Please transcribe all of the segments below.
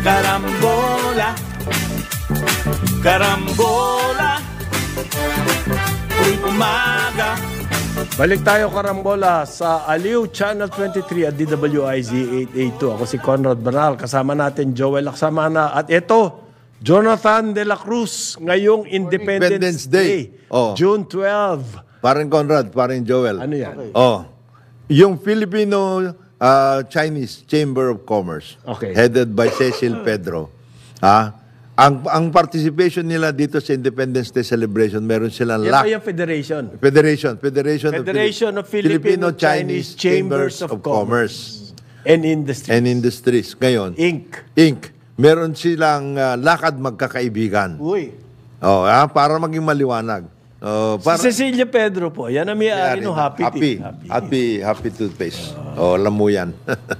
Carambola, carambola, tuwing umaga. Balik tayo karambola sa Aliw Channel 23 at DWIZ 882. Ako si Conrad Bernal, kasama natin Joel Aksamana at ito, Jonathan De La Cruz ngayong Independence, Independence Day, Day. Oh. June 12. Parang Conrad, parang Joel. Ano yan? Okay. Oh. Yung Filipino uh, Chinese Chamber of Commerce okay. headed by Cecil Pedro. Ha? Ang ang participation nila dito sa Independence Day celebration, meron silang yan LAC. Yan federation. Federation, Federation, federation of, of Filipino Chinese Chambers, Chambers of, of Commerce. and Industries. And Industries ngayon. Inc. Inc. Meron silang uh, lakad magkakaibigan. Uy. Oh, ha? para maging maliwanag. Oh, para... Si Cecilia Pedro po, yan ang may-ari no, happy, happy, happy. Happy, happy toothpaste. Oh, alam mo yan.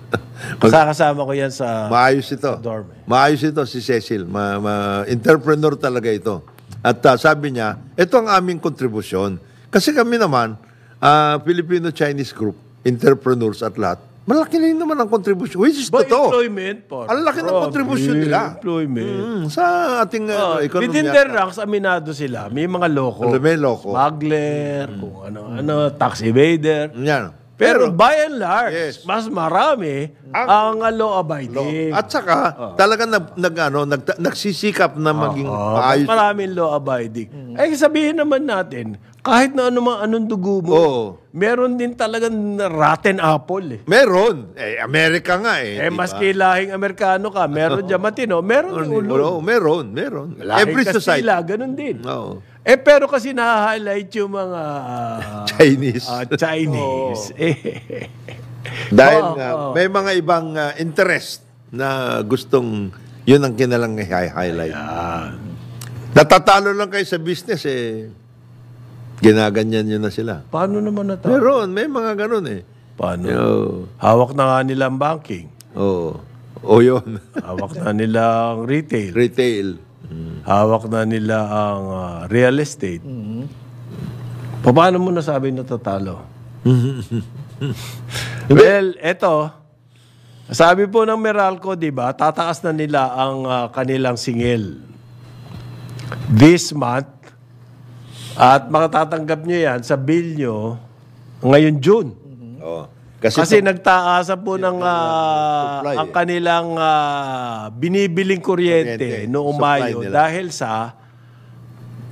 Kasakasama ko yan sa Maayos ito. Sa dorm. Eh. Maayos ito si Cecil. Ma, ma, entrepreneur talaga ito. At uh, sabi niya, ito ang aming kontribusyon. Kasi kami naman, uh, Filipino-Chinese group, entrepreneurs at lahat, Malaki rin naman ang contribution, which is By totoo. employment, par. Ang laki ng contribution nila. Employment. Mm, sa ating uh, Oh, economy. within their ranks, aminado sila. May mga loko. Alam mo loko. Smuggler, mm. kung ano-ano, tax evader. Yan. Pero, Pero by and large, Yes. mas marami ang, uh, law-abiding. at saka, oh. talaga nag, nag, ano, nag, nagsisikap na maging Oo, oh, oh. mas maayos. maraming law-abiding. Mm. Eh, sabihin naman natin, kahit na anumang anong dugo mo, Oo. meron din talagang rotten apple eh. Meron. Eh, Amerika nga eh. Eh, di ba? maski lahing Amerikano ka, meron Diamantino, meron din ulo. Oo, meron, meron. Lahing Every society. Kastila, ganun din. Oo. Eh, pero kasi na-highlight yung mga... Chinese. ah, Chinese. Eh, Dahil Oo, nga, may mga ibang ah, interest na gustong yun ang kinalang i-highlight. Natatalo lang kayo sa business eh. Ginaganyan nyo na sila. Paano naman natapos? Meron, may mga ganun eh. Paano? Oh. Hawak na nga nila ang banking. Oo. O yun. Hawak na nila ang retail. Retail. Mm. Hawak na nila ang uh, real estate. Mm-hmm. Paano mo nasabi natatalo? well, eto, sabi po ng Meralco, di ba, tataas na nila ang uh, kanilang singil. This month, at makatatanggap nyo yan sa bill nyo ngayon June. Oo. Oh, kasi, Kasi to- nagtaasa po ng ah, supply, ang eh. kanilang ah, binibiling kuryente noong Mayo nila. dahil sa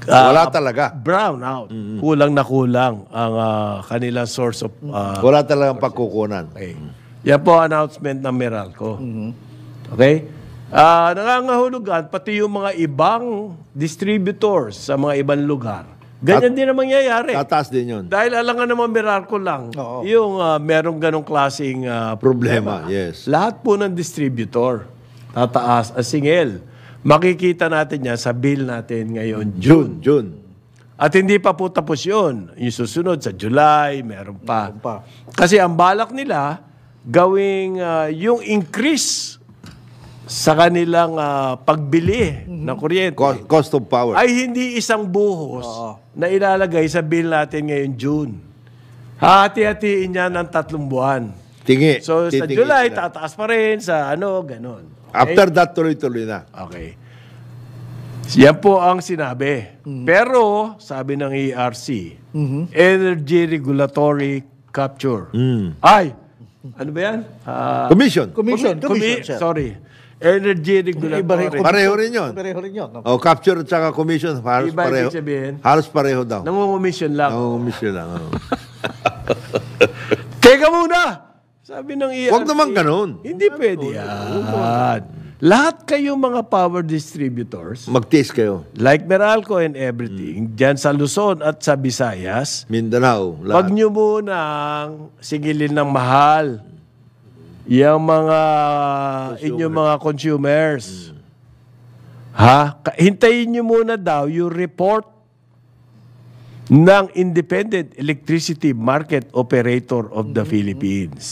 ah, wala talaga. brownout. Mm-hmm. Kulang na kulang ang ah, kanilang source of ah, mm-hmm. Wala talagang pagkukunan. Okay. Yan po announcement ng Meralco. Mm-hmm. Okay? Ah, nangangahulugan pati yung mga ibang distributors sa mga ibang lugar Ganyan At, din ang yayari. Tataas din yun. Dahil alam nga naman, miracle lang. Oo. Yung uh, merong ganong klaseng uh, problema. problema. Yes. Lahat po ng distributor, tataas, asingel. Makikita natin yan sa bill natin ngayon, June. June. June. At hindi pa po tapos yun. Yung susunod sa July, meron pa. Meron pa. Kasi ang balak nila, gawing uh, yung increase sa kanilang uh, pagbili mm-hmm. ng kuryente. Cost, cost of power. Ay hindi isang buhos. Oo na ilalagay sa bill natin ngayon June. Hati-hatiin niya ng tatlong buwan. Tingi. So sa July, tataas pa rin sa ano, ganun. Okay? After that, tuloy-tuloy na. Okay. Yan po ang sinabi. Mm-hmm. Pero, sabi ng ERC, mm-hmm. Energy Regulatory Capture. Mm. Ay, ano ba yan? Uh, commission. Commission. commission. commission. Sorry Energy Regulatory. Pareho rin yun. Pareho rin yun. Oh, capture at saka commission, halos Iba pareho. Halos pareho daw. Nangungumission lang. Nangungumission lang. oo. Teka muna! Sabi ng ERC. Huwag naman ganun. Hindi pwede yan. Lahat kayo mga power distributors, mag Magtiis kayo. like Meralco and everything, mm. dyan sa Luzon at sa Visayas, Mindanao. Huwag Lahat. nyo munang sigilin ng mahal yung mga Consumer. inyong mga consumers. Mm. Ha? Hintayin nyo muna daw yung report ng Independent Electricity Market Operator of the mm-hmm. Philippines.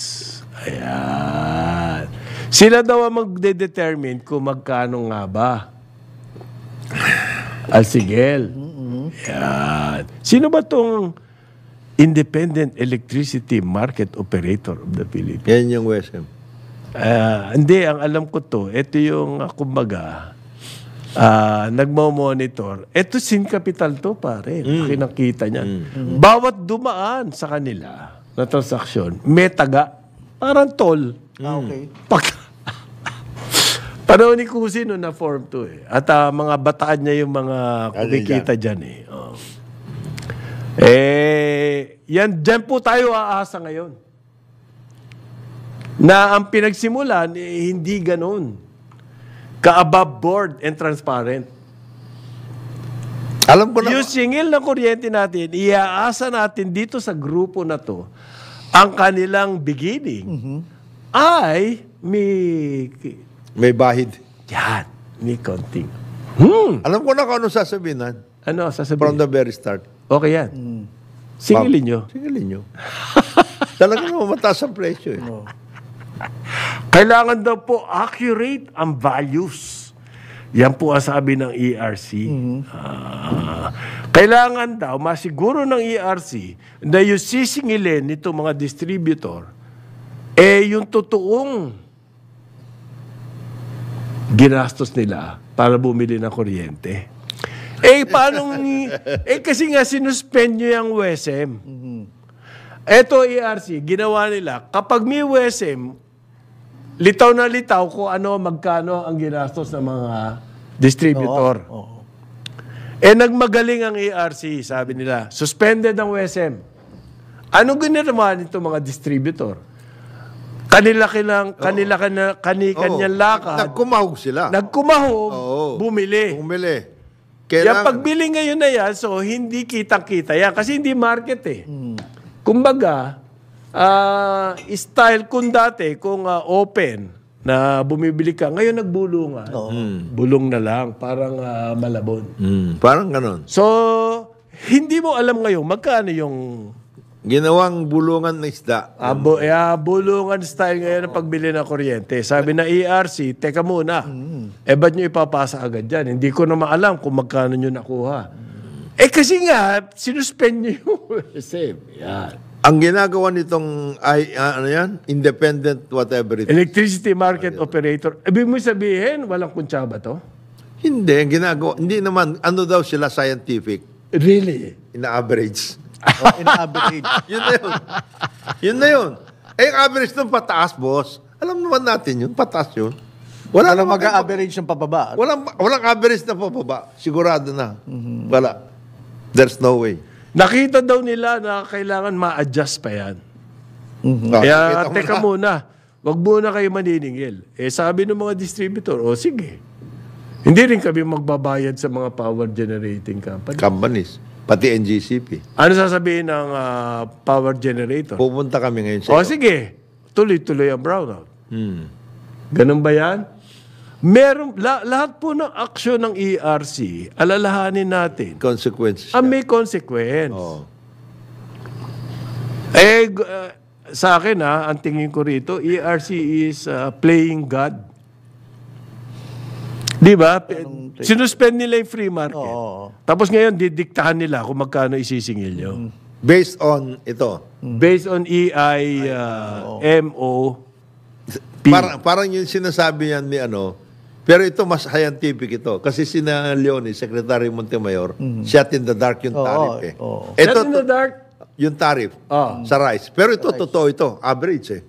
Ayan. Sila daw ang magde-determine kung magkano nga ba. Alsigel. Mm-hmm. Ayan. Sino ba tong Independent Electricity Market Operator of the Philippines. Yan yung WESM. Uh, ah, hindi, ang alam ko to, ito yung, uh, kumbaga, uh, nagmo-monitor. Ito sin capital to, pare. Mm. Kinakita niya. Mm. Mm-hmm. Bawat dumaan sa kanila na transaksyon, may taga. Parang toll. Ah, mm. okay. Pag Panahon ni Kusino na form to eh. At uh, mga bataan niya yung mga ano kumikita dyan eh. Oh. Eh, yan, dyan po tayo aasa ngayon. Na ang pinagsimulan, eh, hindi ganoon. Ka-above board and transparent. Alam ko na. Yung singil na kuryente natin, iaasa natin dito sa grupo na to, ang kanilang beginning mm-hmm. ay may... May bahid. Yan. May konting. Hmm. Alam ko na kung ano sasabihin. Han. Ano sasabihin? From the very start. Okay yan. Mm. Singilin nyo. Singilin nyo. Talaga naman mataas ang presyo eh. Oh. Kailangan daw po accurate ang values. Yan po ang sabi ng ERC. Mm-hmm. Uh, kailangan daw masiguro ng ERC na yung sisingilin nito mga distributor eh yung totoong ginastos nila para bumili ng kuryente eh, paano, ni... eh, kasi nga sinuspend nyo yung WSM. Mm-hmm. Eto, ERC, ginawa nila, kapag may WSM, litaw na litaw kung ano, magkano ang ginastos ng mga distributor. Oo, Eh, nagmagaling ang ERC, sabi nila. Suspended ang WSM. Ano ginawa nito mga distributor? Kanila kilang, kanila, kanila, kanila, kanila, kanila lakad. Nagkumaho sila. Nagkumahog, bumili. Bumili. Kaya Yung pagbili ngayon na yan, so hindi kitang-kita yan. Kasi hindi market eh. Hmm. Kumbaga, uh, style kung dati, kung uh, open, na bumibili ka, ngayon nagbulungan. Oo. Hmm. Bulong na lang, parang uh, malabon. Hmm. Parang ganun. So, hindi mo alam ngayon magkano yung Ginawang bulungan ng isda. Abo, yeah, eh, bulungan style ngayon ng pagbili ng kuryente. Sabi na ERC, teka muna. Mm. Eh, ba't nyo ipapasa agad dyan? Hindi ko na maalam kung magkano nyo nakuha. Eh, kasi nga, sinuspend nyo yung save. Yan. Ang ginagawa nitong ay, ah, ano yan? independent whatever it is. Electricity Market Operator. Ibig mo sabihin, walang kuntsaba to? Hindi, ang ginagawa, hindi naman, ano daw sila scientific, Really? in average. Oh, in average. yun na yun. Yun na yun. Eh, average ng pataas, boss. Alam naman natin yun, pataas yun. Wala na mag-average ng pababa? Walang, walang average na pababa. Sigurado na. Mm-hmm. Wala. There's no way. Nakita daw nila na kailangan ma-adjust pa yan. Mm-hmm. Kaya, ah, teka na. muna. Wag muna kayo maniningil. Eh, sabi ng mga distributor, o oh, sige. Hindi rin kami magbabayad sa mga power generating company. companies. Companies. Pati NGCP. Ano sasabihin ng ah, power generator? Pupunta kami ngayon sa... O sige, tuloy-tuloy ang brownout. Hmm. Ganun ba yan? Meron, la- lahat po ng aksyon ng ERC, alalahanin natin, Consequences. Ah, ang may consequence. Oh. Eh, uh, sa akin ha, ang tingin ko rito, ERC is uh, playing God. Di ba? Sinuspend nila yung free market. Oo. Tapos ngayon, didiktahan nila kung magkano isisingil nyo. Mm. Based on ito. Mm. Based on EI, uh, uh MO, P. Parang, yung sinasabi niyan ni ano, pero ito mas scientific ito. Kasi si na Leone, Secretary Montemayor, mm. shot in the dark yung tariff eh. Oo. Ito, Shot in the dark? yung tariff ah. sa rice. Pero ito, totoo ito. Average eh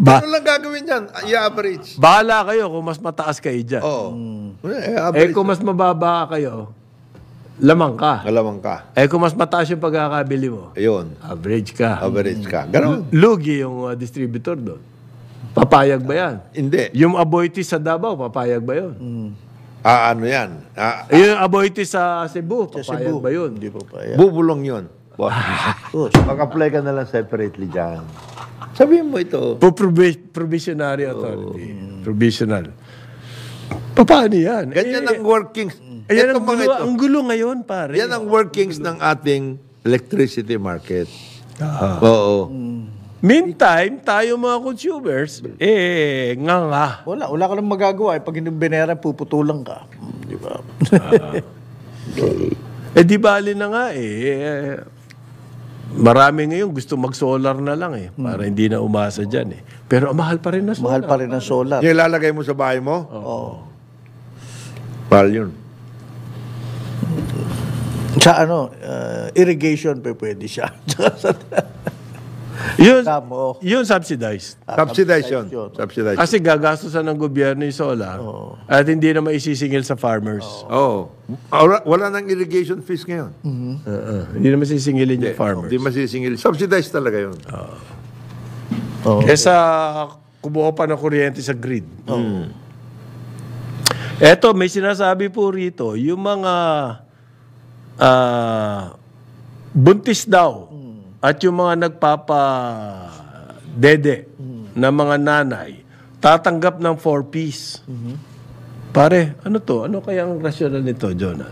ba- Ano lang gagawin yan? I-average. Bahala kayo kung mas mataas kayo dyan. Oo. Hmm. Eh, eh kung mas mababa kayo, lamang ka. Alamang ka. Eh kung mas mataas yung pagkakabili mo, Ayun. average ka. Average ka. Ganun. Lugi yung uh, distributor doon. Papayag ba yan? Hindi. Yung aboiti sa Davao, papayag ba yun? Hmm. Ah, ano yan? Ah, ah. Yung aboiti sa Cebu, papayag ba yun? Hindi pa pa bubulong yun. Boss. Mag-apply ka na lang separately dyan. Sabihin mo ito. Pro provisionary authority. Oh. Mm. Provisional. Paano yan? Ganyan eh, ang workings. Ayan eh, ang gulo, ito. ang gulo ngayon, pare. Yan ang workings ng ating electricity market. Ah. Oo. Mm. Meantime, tayo mga consumers, eh, nga nga. Wala, wala ka lang magagawa. Eh, pag hindi binera, puputulan ka. Di ba? ah. eh, di bali na nga eh. eh Marami ngayon gusto mag-solar na lang eh. Para hindi na umasa diyan eh. Pero ah, mahal pa rin na solar. Mahal pa rin ang solar. Yung ilalagay mo sa bahay mo? Oo. Mahal yun. Sa ano, ah, irrigation pa pwede siya. Yun, Kamo. yun subsidized. Ah, Subsidize yun. Subsidize. Kasi gagastusan ng gobyerno yung solar at hindi na maisisingil sa farmers. Oo. Wala, wala nang irrigation fees ngayon. Uh-uh. Hindi na masisingilin yung farmers. Hindi masisingil. Subsidized talaga yun. Eh Kesa kumuha pa ng kuryente sa grid. Mm. Eto, may sinasabi po rito, yung mga ah, buntis daw at yung mga nagpapa dede mm-hmm. na mga nanay tatanggap ng four piece. Mm-hmm. Pare, ano to? Ano kaya ang rasyonal nito, Jonah?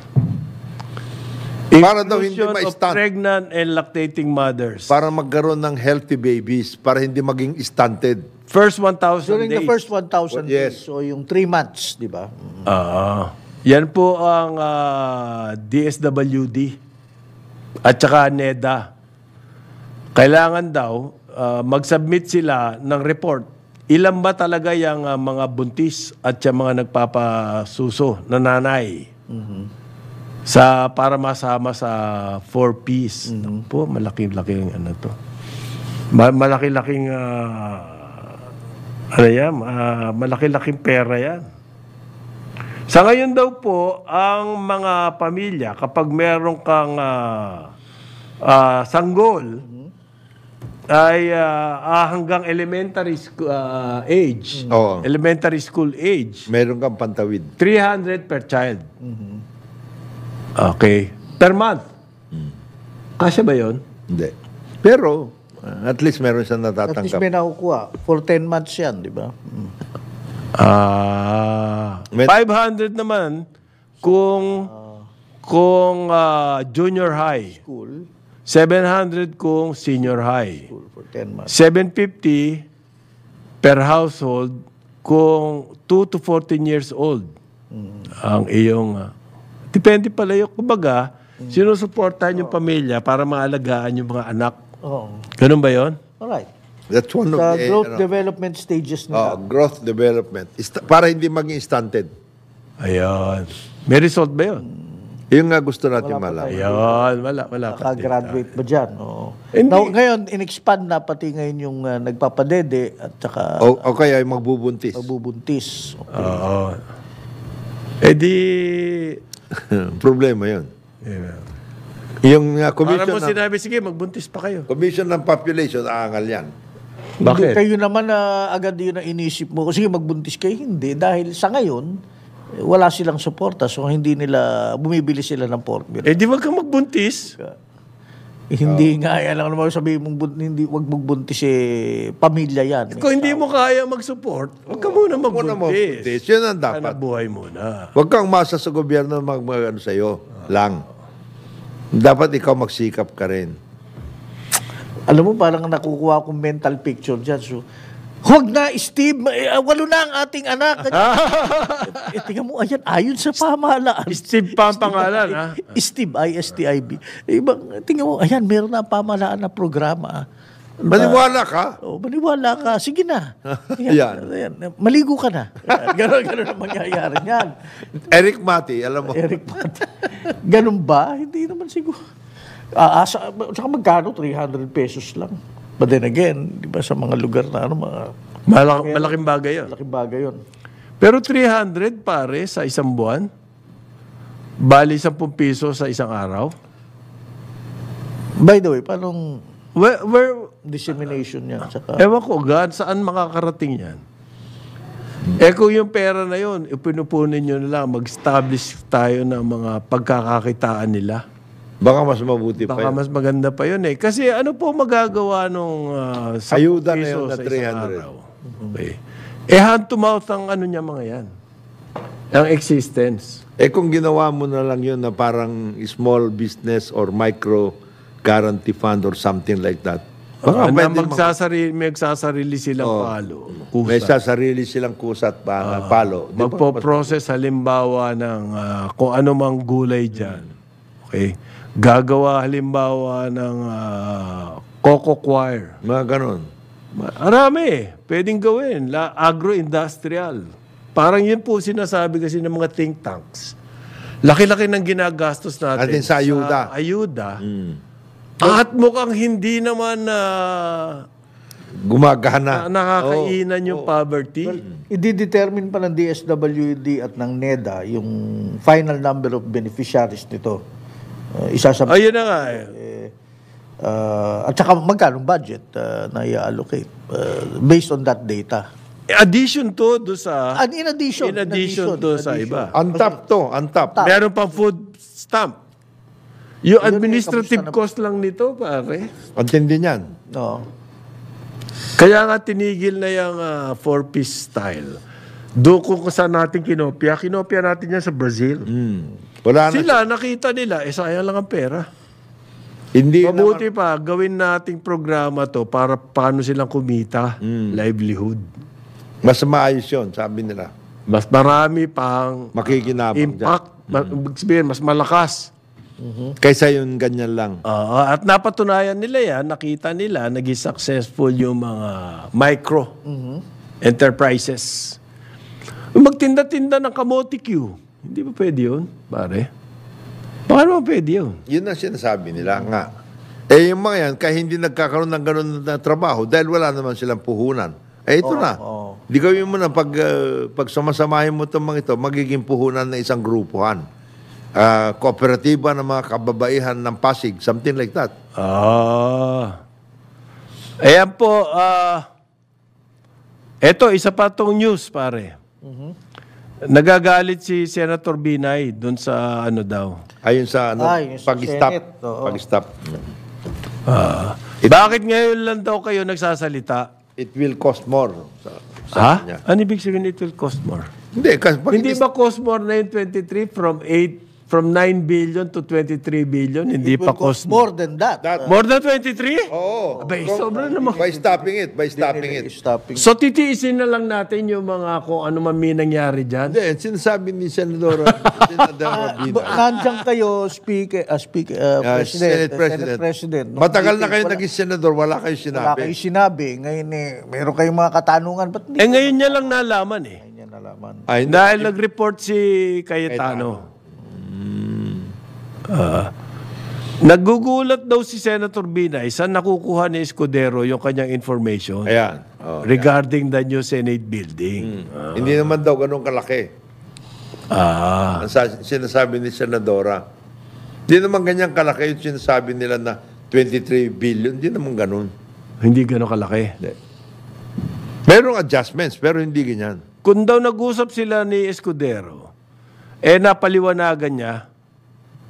Para daw hindi ma-stunt. pregnant and lactating mothers. Para magkaroon ng healthy babies, para hindi maging stunted. First 1,000 days. During the first 1,000 well, yes. days. So yung 3 months, di ba? Ah. Uh, yan po ang uh, ah, DSWD at saka NEDA kailangan daw uh, mag-submit sila ng report. Ilan ba talaga yung uh, mga buntis at yung mga nagpapasuso na nanay? Mm-hmm. Sa, para masama sa four-piece. Mm-hmm. Po, malaki-laking ano to. Malaki-laking uh, ano yan? Uh, malaki-laking pera yan. Sa ngayon daw po, ang mga pamilya, kapag meron kang uh, uh, sanggol, mm-hmm ay uh, hanggang elementary school uh, ah, age. Mm. Oo. Elementary school age. Meron kang pantawid. 300 per child. Mm-hmm. Okay. Per month. Mm. Kasya ba yon? Hindi. Pero, uh, at least meron siyang natatanggap. At least may nakukuha. For 10 months yan, di ba? Mm. Ah. Mm. Uh, 500 naman kung uh, kung uh, junior high. School 700 kung senior high. 750 per household kung 2 to 14 years old mm. ang iyong... Uh, depende pala yung kumbaga, mm. sinusuportahan oh. pamilya para maalagaan yung mga anak. Oh. Ganun ba yon? Alright. That's one Sa of the... growth ano, development stages nila. Oh, growth development. Para hindi maging stunted. Ayun. May result ba 'yon? Mm. Yung nga gusto natin malaman. Yun, wala, wala. Nakagraduate ba dyan? Oo. Now, ngayon, in-expand na pati ngayon yung uh, nagpapadede at saka... O, o kaya yung magbubuntis. Magbubuntis. Okay. Oo. Eh di... Problema yun. Yeah. Yung uh, commission... Para mo ng, sinabi, sige, magbuntis pa kayo. Commission ng population, aangal yan. Bakit? Hindi kayo naman na uh, agad yun ang inisip mo. Sige, magbuntis kayo. Hindi. Dahil sa ngayon, wala silang suporta so hindi nila bumibili sila ng pork Eh di wag kang magbuntis. Eh, hindi oh. nga, alam naman sabi mong hindi, wag magbuntis eh, pamilya yan. Kung eh. hindi mo kaya mag-support, wag ka muna magbuntis. Muna magbuntis. Yun ang dapat. Anak buhay muna. Wag kang masa sa gobyerno mag, mag ano, sa'yo ah. lang. Dapat ikaw magsikap ka rin. Alam mo, parang nakukuha akong mental picture dyan. So, Huwag na, Steve. Uh, walo na ang ating anak. eh, tingnan mo, ayan, ayon sa pamahalaan. Steve pa ang pangalan, ha? Eh, Steve, I-S-T-I-B. Ibang, eh, tingnan mo, ayan, meron na ang pamahalaan na programa. Maniwala ka? Oh, maniwala ka. Sige na. Ayan. ayan. Maligo ka na. Ganon, ganon ang mangyayari niyan. Eric Mati, alam mo. Eric Mati. Ganon ba? Hindi naman siguro. Aasa, ah, ah, uh, saka magkano? 300 pesos lang. But then again, di ba sa mga lugar na ano, mga... Malak- kaya, malaking bagay yun. Malaking bagay yun. Pero 300 pare sa isang buwan, bali 10 piso sa isang araw. By the way, paano where, where, dissemination niya? Saka, ewan ko, God, saan makakarating yan? Eh kung yung pera na yun, ipinupunin nyo lang, mag-establish tayo ng mga pagkakakitaan nila. Baka mas mabuti pa Baka mas maganda pa yun eh. Kasi ano po magagawa nung uh, Ayuda na yun na 300. Okay. Eh hand to mouth ang ano niya mga yan. Ang existence. Eh kung ginawa mo na lang yun na parang small business or micro guarantee fund or something like that. Baka Baka ah, na pwede magsasarili, magsasarili silang oh. palo. Kusa. may sasarili silang kusat pa, ah. palo. Di ba? Magpo-process halimbawa ng ah, kung ano mang gulay dyan. Okay? gagawa halimbawa ng uh, Coco Choir. Mga ganun. Arami. Pwedeng gawin. agro-industrial. Parang yun po sinasabi kasi ng mga think tanks. Laki-laki ng ginagastos natin. Natin sa ayuda. Sa ayuda. Mm. At mukhang hindi naman na... Ah, Gumagana. Na, nakakainan oh, yung oh. poverty. Well, i-determine pa ng DSWD at ng NEDA yung final number of beneficiaries nito. Uh, eh, isasabi. Ayun na nga. Eh. eh uh, at saka magkano budget uh, na i-allocate uh, based on that data. Addition to do sa And in addition in addition, in addition to addition. sa iba. Untap to, untap. Tap. Meron pang food stamp. Yung eh, administrative cost lang nito, pare. Ang tindi niyan. No. Kaya nga tinigil na yung uh, four-piece style. Doon kung saan natin kinopia, kinopia natin yan sa Brazil. Mm. Wala na. Sila, nakita nila, eh, sayang lang ang pera. Hindi Mabuti naman. pa, gawin nating programa to para paano silang kumita, mm. livelihood. Mas maayos yun, sabi nila. Mas marami pang Makikinabang impact. Dyan. Mm. Mas malakas. Mm-hmm. Kaysa yung ganyan lang. Oo, at napatunayan nila yan, nakita nila, naging successful yung mga micro mm-hmm. enterprises. Magtinda-tinda ng kamote queue. Hindi ba pwede yun, pare? Baka naman pwede yun. Yun ang sinasabi nila nga. Eh yung mga yan, kahit hindi nagkakaroon ng ganun na trabaho dahil wala naman silang puhunan. Eh ito Oo, na. oo. Di gawin mo na pag, uh, pag sumasamahin mo itong mga ito, magiging puhunan ng isang grupuhan. Ah, kooperatiba ng mga kababaihan ng Pasig, something like that. Ah. Ayan po, ah, ito, isa pa tong news, pare. Mhm. Nagagalit si Senator Binay doon sa ano daw. Ayun sa ano, Ay, ah, pag-stop. Pag-stop. Ah. bakit ngayon lang daw kayo nagsasalita? It will cost more sa, sa Ha? kanya. Ano ibig sabihin it will cost more? Hindi, kasi pag Hindi ba cost more na yung 23 from 8 From 9 billion to 23 billion, hindi pa will cost. more than that. That- More than 23? Oo. Abay, sobra naman. By stopping it, by stopping it. Stopping. So titiisin na lang natin yung mga kung ano man may nangyari dyan. Hindi, sinasabi ni Senador Senadora ah, Nandiyan kayo, Speaker, ah, speaker ah, Ah, President, Senate President. Ah, Senate President. Nung Matagal na meeting, kayo naging senador, wala kayo Wala sinabi. kayo sinabi. Ngayon eh, meron kayong mga katanungan. Eh ngayon niya lang nalaman eh. Ngayon niya nalaman? Ay, Dahil nag-report si Cayetano. Uh, Nagugulat daw si Senator Binay saan nakukuha ni Escudero yung kanyang information Ayan. Oh, regarding yeah. the new Senate building. Hmm. Ah. Hindi naman daw ganun kalaki. Ah. Ang sinasabi ni Senadora. Hindi naman ganyang kalaki yung sinasabi nila na 23 billion. Hindi naman ganun. Hindi ganun kalaki? Hindi. Merong adjustments, pero hindi ganyan. Kung daw nag-usap sila ni Escudero, eh napaliwanagan niya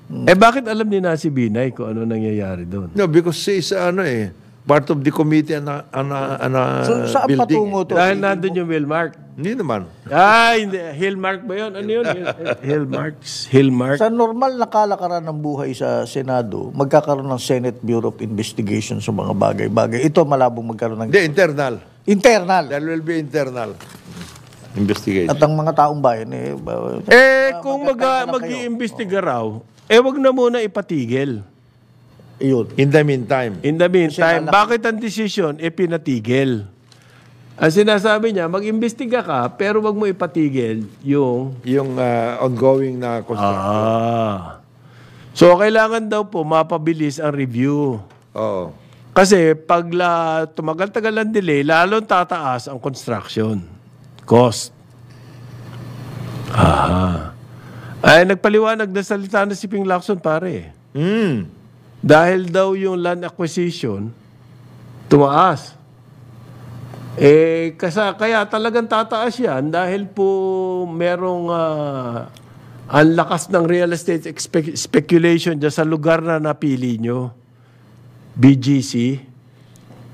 eh bakit alam ni Nasi Binay kung ano nangyayari doon? No, because she is ano eh, part of the committee ana, ana, ana so, saan building. patungo eh. to? Dahil nandun yung Hillmark. Hindi naman. Ah, hindi. Hillmark ba yun? Ano yun? Hillmarks. Hillmark. Sa normal na kalakaran ng buhay sa Senado, magkakaroon ng Senate Bureau of Investigation sa mga bagay-bagay. Ito malabong magkaroon ng... Hindi, internal. Internal. There will be internal investigation. At ang mga taong bayan eh... Eh, kung mag, mag-iimbestiga raw, eh wag na muna ipatigil. Yun. In the meantime. In the meantime, bakit ang decision eh pinatigil? Ang sinasabi niya, mag-imbestiga ka, pero wag mo ipatigil yung... Yung uh, ongoing na construction. Ah. So, kailangan daw po mapabilis ang review. Oo. Kasi pag tumagal-tagal ang delay, lalong tataas ang construction cost. Aha. Ay, nagpaliwanag na salita na si Ping Lacson, pare. Mm. Dahil daw yung land acquisition, tumaas. Eh, kasa, kaya talagang tataas yan dahil po merong uh, ang lakas ng real estate spe- speculation dyan sa lugar na napili nyo, BGC.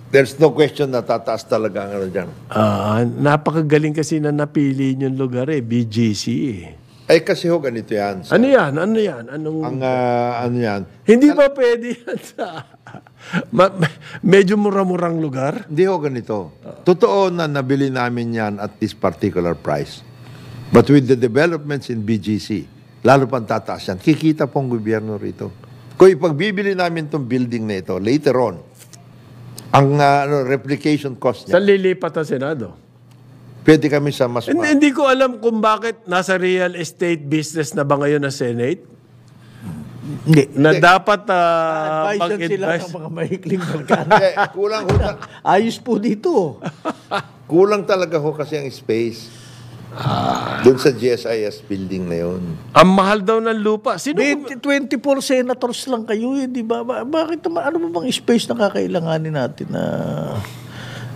There's no question na tataas talaga ang ano dyan. Uh, napakagaling kasi na napili nyo lugar eh, BGC eh. Ay kasi ho ganito yan. Sir. Ano yan? Ano yan? Anong... Ang, uh, ano yan? Hindi ba pwede yan sa ma- medyo mura-murang lugar? Hindi ho ganito. Totoo na nabili namin yan at this particular price. But with the developments in BGC, lalo pang tataas yan. Kikita pong gobyerno rito. Kung ipagbibili namin itong building na ito, later on, ang uh, replication cost niya. Sa lilipat na Senado? Pwede kami sa mas... Hindi, hindi ko alam kung bakit nasa real estate business na ba ngayon na Senate. Hindi. Na hindi. dapat uh, ah, pag-advise. sila sa mga mahikling barkada. kulang ho. Ayos po dito. kulang talaga ho kasi ang space. Ah. Doon sa GSIS building na yun. Ang mahal daw ng lupa. Sino 24 senators lang kayo, eh, di ba? Bakit, ano ba bang space na kakailanganin natin na... Ah?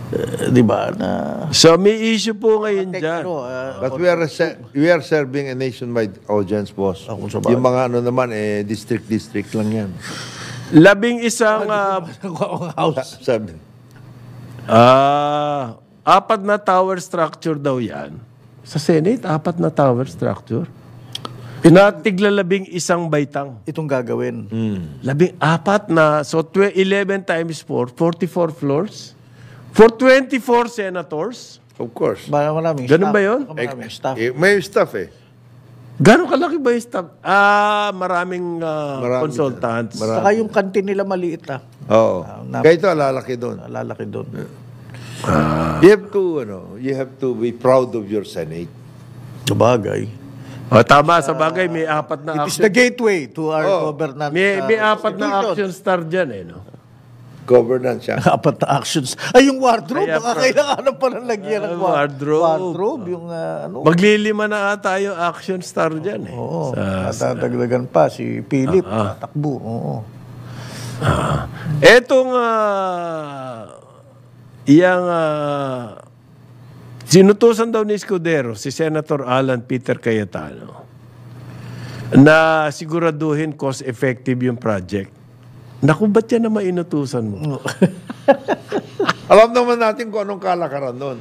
Eh, di ba? Na, so may issue po ngayon diyan No, uh, But we are, we are serving a nationwide audience, boss. Ako Yung mga ano naman, eh, district-district lang yan. Labing isang... Uh, house. Sabi. Ah, uh, apat na tower structure daw yan. Sa Senate, apat na tower structure. Pinatigla labing isang baitang. Itong gagawin. Mm. Labing apat na, so 11 times 4, 44 floors. For 24 senators? Of course. Ba, maraming Ganun staff. ba yun? Baka Maraming staff. Eh, may staff eh. Gano'ng kalaki ba yung staff? Ah, maraming ah, Marami consultants. na. Saka yung kantin nila maliit ah. Oo. Ah, nap- Kaya ito, lalaki doon. Lalaki doon. You have to, ano, you have to be proud of your Senate. Sabagay. O, ah, tama, sa bagay, may apat na It is the gateway to our governance. May, ah, may apat na institutions. action star dyan eh, no? Governance siya. Apat na actions. Ay, yung wardrobe. Kaya Baka kailangan pa ng lagyan ng wa- wardrobe. Wardrobe. Yung uh, ano. Maglilima na ata yung action star dyan eh. Oo. Sa, Natatagdagan pa si Philip. uh ah, ah. Takbo. Oo. Ah. Etong ah, iyang ah, sinutusan daw ni Escudero si Senator Alan Peter Cayetano na siguraduhin cost effective yung project. Naku, ba't yan naman inutusan mo? Alam naman natin kung anong kalakaran doon.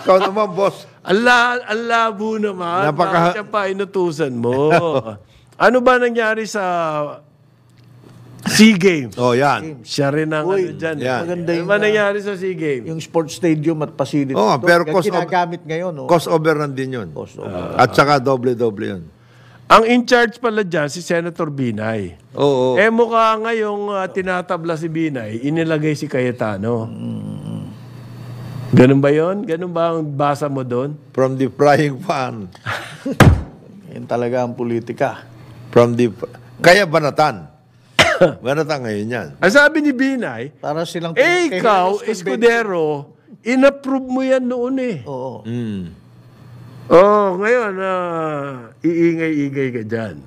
Ikaw naman, boss. Allah, Allah alabo naman. Napaka... Bakit pa inutusan mo? ano ba nangyari sa SEA Games? Oh, yan. Siya rin ang Uy, ano dyan. Yan. Maganda ano yung, ano ba nangyari sa SEA Games? Yung sports stadium at facility. Oh, pero cost, over, ngayon, oh. cost over din yun. Cost over. Uh, at saka doble-doble yun. Ang in charge pala dyan, si Senator Binay. Oo. Eh mukha ngayong uh, ah, tinatabla si Binay, inilagay si Cayetano. Mm. Ganun ba yon? Ganun ba ang basa mo doon? From the frying pan. Yan talaga ang politika. From the... Kaya banatan. banatan ngayon yan. Ang sabi ni Binay, Para silang eh ikaw, Escudero, inapprove mo yan noon eh. Oo. Mm. Oh, ngayon, uh, iingay-ingay ka dyan.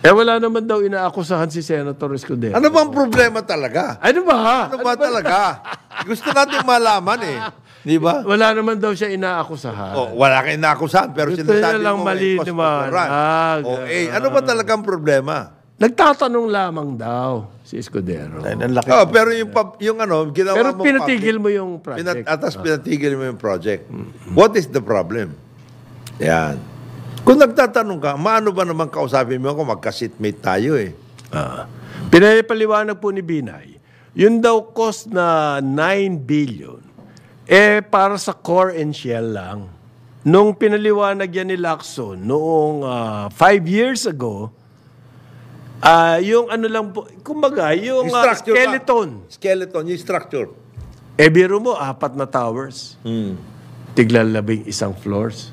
Eh, wala naman daw inaakusahan si Senator Escudero. Ano bang problema talaga? Ano ba? Ano ba, ano ba talaga? Gusto natin malaman eh. Di ba? Wala naman daw siya inaakusahan. Oh, wala kang inaakusahan, pero Ito sinasabi lang mo mali naman. Ah, oh, eh, ano ba ah, talagang problema? Nagtatanong lamang daw si Escudero. Ay, ang laki. Oh, pero yung, yung ano, ginawa pero mo... Pero pinatigil public, mo yung project. Pinat, atas ah. pinatigil mo yung project. Mm-hmm. What is the problem? Yan. Kung nagtatanong ka, maano ba naman kausapin mo ako, magka sitmate tayo eh. Ah. Pinapaliwanag po ni Binay, yun daw cost na 9 billion, eh para sa core and shell lang. Nung pinaliwanag yan ni Lacson, noong 5 uh, ah, years ago, Ah, uh, yung ano lang po, kumbaga, yung, yung uh, ah, skeleton. Pa. Skeleton, yung structure. Eh, biro mo, apat na towers. Mm. Tiglalabing isang floors.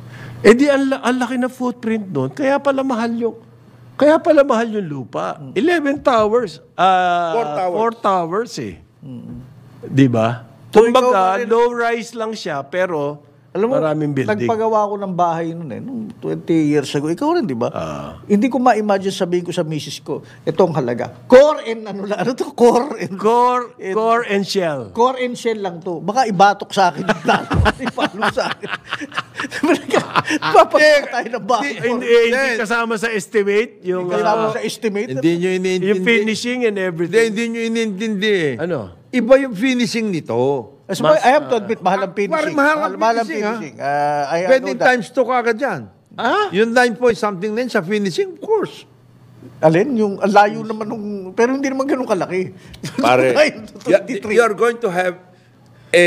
Eh di, ang, ang laki na footprint nun. Kaya pala mahal yung, kaya pala mahal yung lupa. 11 towers. Uh, four towers. Four towers eh. Mm-hmm. Di ba? So, Kumbaga, low-rise lang siya, pero alam mo, building. nagpagawa ko ng bahay noon eh, nung 20 years ago. Ikaw rin, di ba? Ah. Hindi ko ma-imagine sabihin ko sa misis ko, itong halaga. Core and ano lang, ano to? Core and... Core, and, core and shell. Core and shell lang to. Baka ibatok sa akin yung Ipalo sa akin. Papagkak tayo ng bahay. Hindi, hindi eh, kasama sa estimate. Yung, kasama uh, sa estimate. Hindi nyo iniintindi. Yung finishing and everything. Hindi, hindi nyo iniintindi Ano? Iba yung finishing nito. Eh, so, mas, I have to admit, mahal ang ah, finishing. Mahal, mahal, mahal ang finishing. Uh, I, 20 times to kagad yan. Ah? Yung 9 point something din sa finishing, of course. Alin, yung layo naman nung... Pero hindi naman ganun kalaki. Pare, you're going to have a,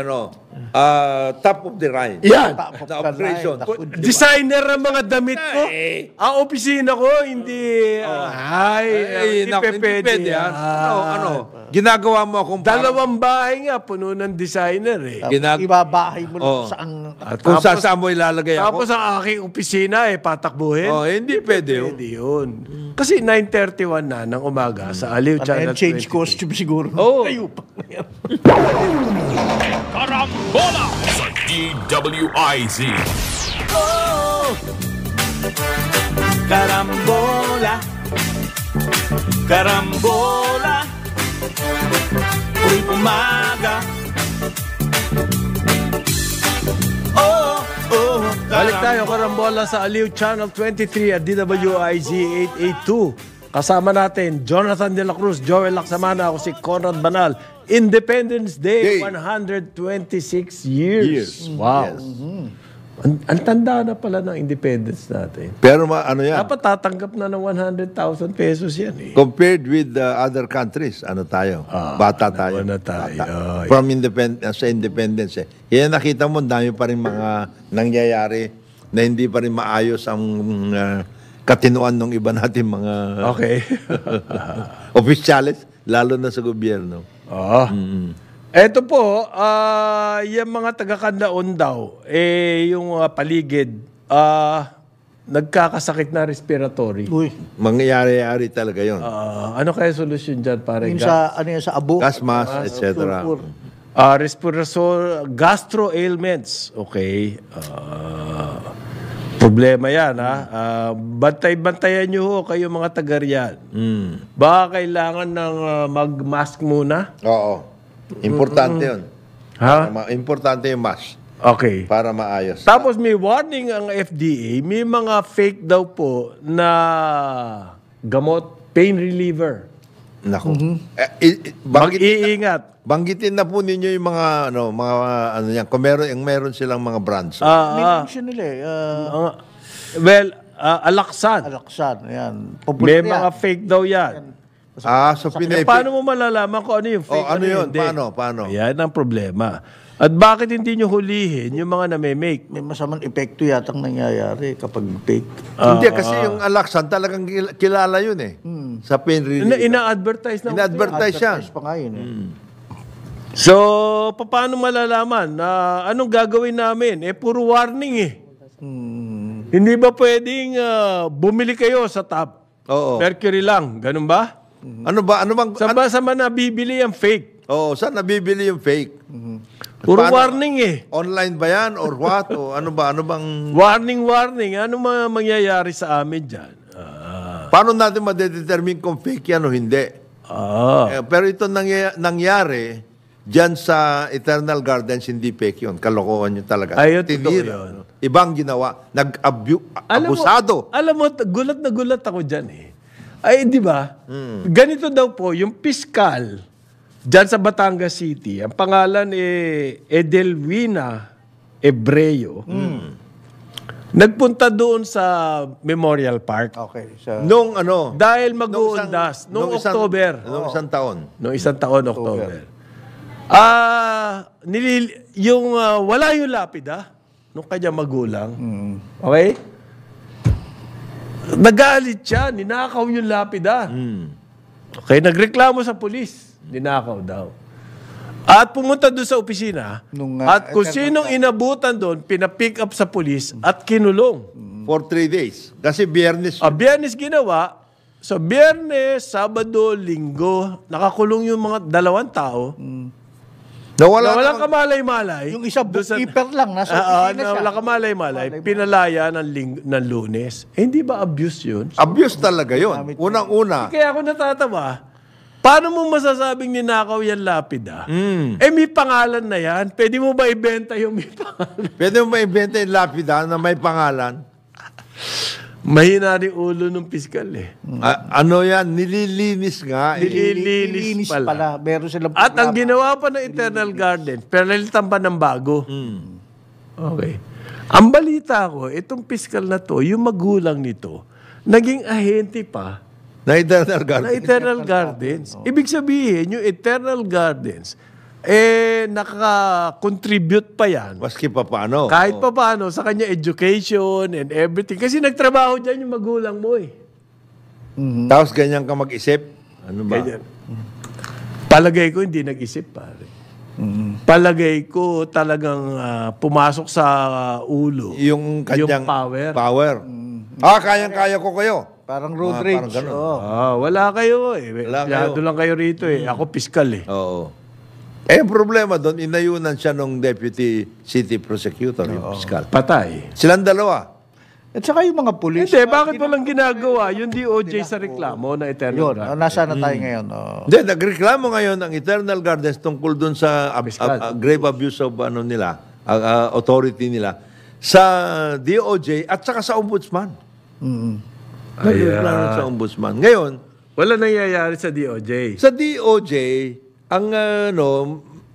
ano, uh, top of the line. Yan. Top of the operation. Line. Diba? Designer ang mga damit ko. Eh. Ah, ang opisina ko, hindi... Oh. Ah, ay, ay, ay hindi pwede. Ano, ano? Ginagawa mo akong... Dalawang bahay nga, puno ng designer eh. Ginag Ibabahay mo oh. saan... At kung tapos, saan mo ilalagay ako. Tapos ang aking opisina eh, patakbuhin. Oh, hindi pwede. Hindi yun. Kasi 9.31 na ng umaga sa Aliw ano, Channel 20. change costume siguro. Oh. Kayo pa. Karamba! bola sa DWIZ. Oh! Karambola, karambola, tuwing umaga. Oh, oh, karambola. Balik tayo, karambola sa Aliw Channel 23 at DWIZ 882. Kasama natin, Jonathan De La Cruz, Joel Laksamana, ako si Conrad Banal, Independence Day, Day. 126 years. years. Mm-hmm. Wow. Yes. Mm-hmm. Ang, ang tanda na pala ng independence natin. Pero ma, ano yan? Dapat tatanggap na ng 100,000 pesos yan eh. Compared with the uh, other countries, ano tayo? Ah, Bata tayo. Ano tayo? Bata. Oh, yeah. From independ- uh, sa independence eh. Yan nakita mo, dami pa rin mga nangyayari na hindi pa rin maayos ang uh, katinuan ng iba natin mga okay. officials, lalo na sa gobyerno. Oo. Ah. mm Ito po, uh, yung mga taga kandaon daw, eh, yung uh, paligid, uh, nagkakasakit na respiratory. Uy. Mangyayari-yari talaga yun. Uh, ano kaya solusyon dyan, pare? Yung sa, ano yung sa abo? Gas mask, etc. Uh, respiratory, gastro ailments. Okay. Uh, Problema yan, ha? Uh, bantay-bantayan nyo ho kayo mga taga riyan. Mm. Baka kailangan ng uh, mag-mask muna? Oo. Importante mm-hmm. yun. Ha? importante yung mask. Okay. Para maayos. Tapos may warning ang FDA, may mga fake daw po na gamot, pain reliever. Nako. Mm-hmm. Eh, eh, banggitin Mag-iingat. Na, banggitin na po ninyo yung mga ano, mga ano yan, kung meron, yung meron silang mga brands. So. Uh, uh, nila eh. Uh, uh, well, uh, Alaksan. Alaksan, yan. Popular May yan. fake daw yan. yan. Ah, so pinay... Paano mo malalaman kung ano yung oh, fake? Oh, ano, ano yun? Paano? Paano? Yan ang problema. At bakit hindi nyo hulihin yung mga name May masamang epekto yatang nangyayari kapag fake. Ah, hindi, ah, kasi ah. yung Alaksan talagang kilala yun eh. Hmm. Sa pain Ina- ina-advertise na. ina advertise siya. pa nga yun. Eh. Hmm. So, paano malalaman na anong gagawin namin? Eh, puro warning eh. Hmm. Hindi ba pwedeng ah, bumili kayo sa top? Oo. Mercury lang, ganun ba? Ano ba? Ano bang... Saan ba sa man nabibili ang fake? Oo, saan nabibili yung fake? Puro Paano? warning eh. Online ba yan or what? o ano ba? Ano bang... Warning, warning. Ano mga mangyayari sa amin dyan? Ah. Paano natin madedetermine kung fake yan o hindi? Ah. Eh, pero ito nangy- nangyari dyan sa Eternal Gardens, hindi fake yun. Kalokohan yun talaga. Ayun, Tinira. yun. Ibang ginawa. Nag-abusado. Alam mo, gulat na gulat ako dyan eh. Ay, di ba? Hmm. Ganito daw po, yung piskal, Diyan sa Batangas City, ang pangalan eh Edelwina Ebreo. Mm. Nagpunta doon sa Memorial Park. Okay. So, Nung ano? Dahil mag-uundas. Nung, nung, October. Isang, nung isang taon. Nung isang taon, October. Ah, uh, nilil, yung uh, wala yung lapid ah, nung kanya magulang. Mm. Okay? Nagalit siya, ninakaw yung lapid ah. Mm. Okay, nagreklamo sa pulis. Ninakaw daw. At pumunta doon sa opisina. Nung, uh, at kung sinong inabutan doon, pinapick up sa pulis at kinulong. For three days. Kasi biyernes. Ah, biyernes ginawa. So biyernes, Sabado, Linggo, nakakulong yung mga dalawang tao. Mm. Nawala na kamalay-malay. Yung isa bookkeeper lang. Nasa uh, uh, na siya. Walang kamalay-malay. Pinalaya ng, ling- ng lunes. Eh, hindi ba abuse yun? Abuse talaga yun. Unang-una. Eh, kaya ako natatawa Paano mo masasabing ninakaw yan lapida? Mm. Eh, may pangalan na yan. Pwede mo ba ibenta yung may pangalan? Pwede mo ba ibenta yung lapida na may pangalan? Mahina rin ulo ng piskal eh. A- ano yan? Nililinis nga. Eh. Nililinis, Nililinis pala. pala. Meron silang At ang ginawa pa ng Eternal Garden, pinalitan pa ng bago. Mm. Okay. Ang balita ko, itong piskal na to, yung magulang nito, naging ahente pa na eternal gardens. Na eternal gardens. Ibig sabihin, yung eternal gardens, eh, naka-contribute pa yan. Maski pa paano. Kahit pa paano, sa kanya education and everything. Kasi nagtrabaho dyan yung magulang mo eh. Mm-hmm. Tapos ganyan ka mag-isip? Ano ba? Ganyan. Palagay ko hindi nag-isip pare. Mm-hmm. Palagay ko talagang uh, pumasok sa uh, ulo yung kanyang yung power. power. Mm-hmm. Ah, kayang-kaya ko kayo. Parang road Ah, parang rage. ganun. Oo. Ah, wala kayo eh. Wala Empleyado lang kayo rito eh. Mm. Ako piskal eh. Oo. Eh, problema doon, inayunan siya nung deputy city prosecutor, yung fiscal. Patay. Silang dalawa. At saka yung mga pulis. Hindi, bakit walang ginagawa? Yung DOJ sa reklamo na eternal Yun, drive. Ah, nasa na tayo mm. ngayon. oo. Hindi, nagreklamo ngayon ang Eternal Gardens tungkol doon sa ab- ab- ab- grave abuse of ano nila, ah, ah, authority nila, sa DOJ at saka sa ombudsman. Mm-hmm. Nagreklamo sa ombudsman. Ngayon, wala nangyayari sa DOJ. Sa DOJ, ang ano,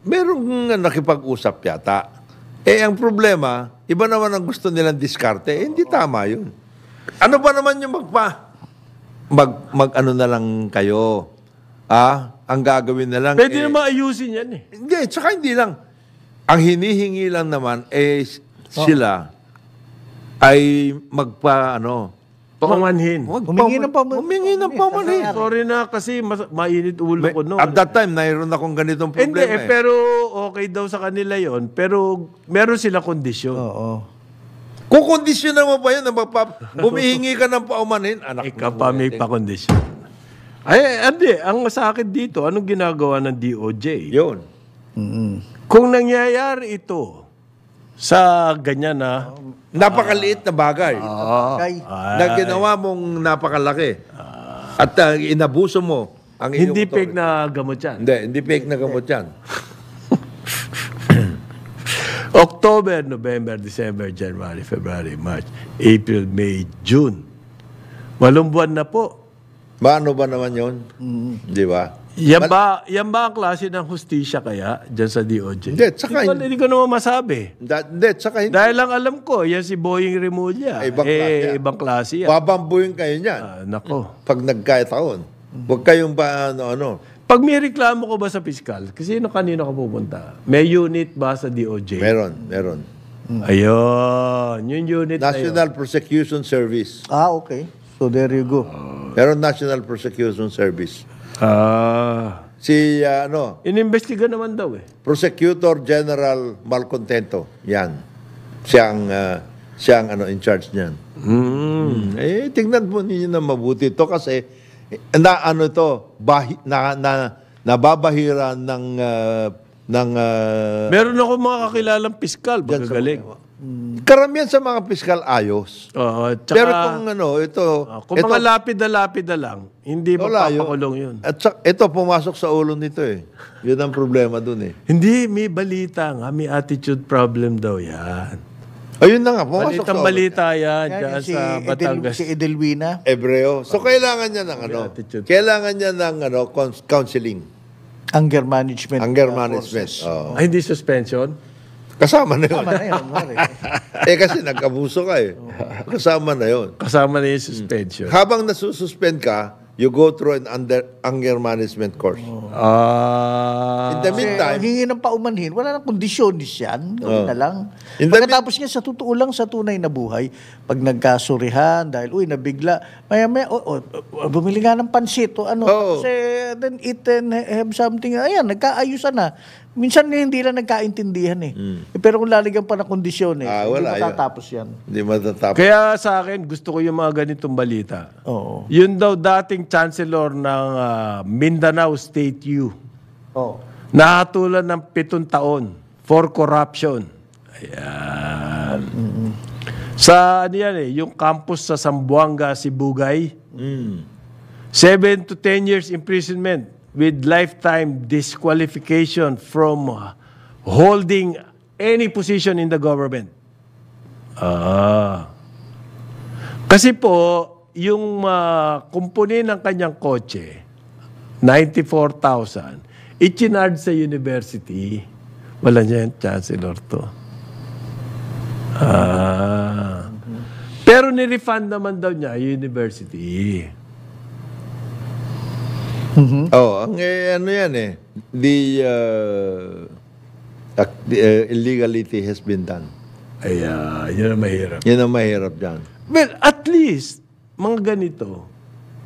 merong nakipag-usap yata. Eh, ang problema, iba naman ang gusto nilang diskarte. Eh, hindi tama yun. Ano ba naman yung magpa? Mag, mag ano na lang kayo. Ah, ang gagawin na lang. Pwede eh, naman ayusin yan eh. Hindi, tsaka hindi lang. Ang hinihingi lang naman, eh, sila ay magpa, ano, Paumanhin. Humingi ng paman- Humingi ng paumanhin. Sorry na kasi mas, mainit ulo ko noon. At that time, mayroon akong ganitong problema. Hindi, eh, eh, pero okay daw sa kanila yon Pero meron sila kondisyon. Oo. kondisyon mo ba yun? na magpa- ka ng paumanhin? Anak Ikaw mo, pa may buwete. Eh. pakondisyon. Ay, hindi. Ang sa akin dito, anong ginagawa ng DOJ? Yun. Kung nangyayari ito, sa ganyan na ah. napakaliit na bagay oh, na ginawa mong napakalaki ah. at uh, inabuso mo ang iyong Hindi fake na gamot yan. Hindi, hindi fake na gamot yan. October, November, December, January, February, March, April, May, June. Walong buwan na po. Paano ba naman yon? Mm. Di ba? Yan ba, yan ba ang klase ng hustisya kaya dyan sa DOJ? Hindi, tsaka... Hindi ko, hindi ko naman masabi. Hindi, tsaka hindi. Dahil lang alam ko, yan si Boying Remulla. Ah, ibang eh, klase. Yan. Ibang klase yan. Babambuhin kayo niyan. Ah, nako. Pag nagkataon. Huwag kayong ba ano, ano. Pag may reklamo ko ba sa fiscal, kasi no, kanino ka pupunta? May unit ba sa DOJ? Meron, meron. Ayun, yung unit National na Prosecution Service. Ah, okay. So there you go. Meron National Prosecution Service. Ah. Si uh, ano? Inimbestiga naman daw eh. Prosecutor General Malcontento. Yan. Siyang uh, ah, siyang ano in charge niyan. Mm. Eh tingnan mo niyo na mabuti to kasi eh, na ano to bahi, na, na nababahira ng uh, ng uh, Meron ako mga kakilalang piskal, magagaling. Karamihan sa mga piskal ayos. Oo, tsaka, Pero kung ano, ito... Uh, kung ito, mga lapid na lapid na lang, hindi mapapakulong yun. At saka, ito, pumasok sa ulo nito eh. Yun ang problema dun eh. hindi, may balita nga. May attitude problem daw yan. Ayun na nga, pumasok Balitang sa balita yan, yan dyan si sa Batangas. Edel, si Edelwina. Ebreo. So, oh. kailangan niya ng ano, attitude. kailangan niya ng ano, counseling. Anger management. Anger management. oh. Ah, Ay, hindi suspension? Kasama na yun. Kasama na yun. eh kasi nagkabuso ka eh. Kasama na yun. Kasama na yung hmm. suspension. Habang nasususpend ka, you go through an under anger management course. Ah. In the meantime, Kasi, hingi ng paumanhin, wala nang kondisyon yan. Gawin Oh. na lang. Pagkatapos niya, sa totoo lang sa tunay na buhay, pag nagkasurihan, dahil, uy, nabigla, maya maya, oh, oh, oh, bumili nga ng pansit o ano. Oo. Kasi then eat and have something. Ayan, nagkaayusan na minsan nga hindi lang nagkaintindihan eh. Mm. eh pero kung lalagyan pa ng kondisyon eh, ah, wala, hindi matatapos yan. Hindi matatapos. Kaya sa akin, gusto ko yung mga ganitong balita. Oo. Yun daw dating chancellor ng uh, Mindanao State U. Oo. Nahatulan ng pitong taon for corruption. Ayan. Mm-hmm. Sa ano yan eh, yung campus sa Sambuanga, Sibugay. Mm. 7 to 10 years imprisonment with lifetime disqualification from holding any position in the government. Ah. Kasi po, yung uh, kumpuni ng kanyang kotse, 94,000, itchinard sa university, wala niya yung chancellor to. Ah. Pero nirefund naman daw niya yung university. Mm-hmm. Oh, ang eh, ano yan eh. The, uh, the uh, illegality has been done. Ay, uh, yun ang mahirap. Yun ang mahirap dyan. Well, at least, mga ganito,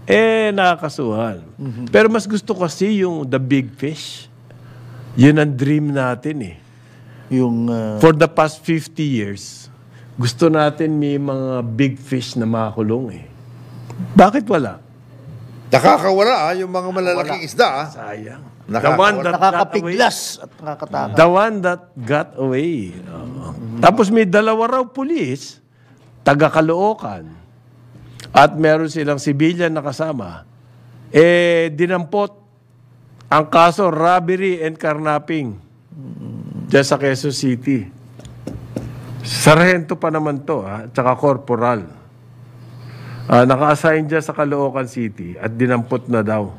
eh, nakakasuhan. Mm-hmm. Pero mas gusto kasi yung the big fish. Yun ang dream natin eh. Yung, uh... For the past 50 years, gusto natin may mga big fish na makakulong eh. Bakit wala? Nakakawala ah, yung mga malalaking Wala. isda ah. Sayang. The one that Nakakapiglas at nakakatakot. The one that got away. Oo. Tapos may dalawa raw pulis, taga kaluokan at meron silang civilian na kasama. Eh, dinampot ang kaso robbery and carnapping dyan sa Quezon City. Sarhento pa naman to, ha? Ah, tsaka corporal. Uh, naka-assign dyan sa Caloocan City at dinampot na daw.